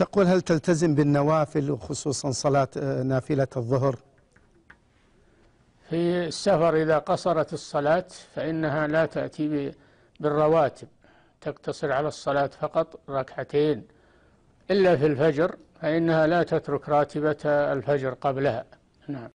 تقول هل تلتزم بالنوافل وخصوصا صلاة آه، نافلة الظهر في السفر إذا قصرت الصلاة فإنها لا تأتي بالرواتب تقتصر على الصلاة فقط ركعتين إلا في الفجر فإنها لا تترك راتبة الفجر قبلها نعم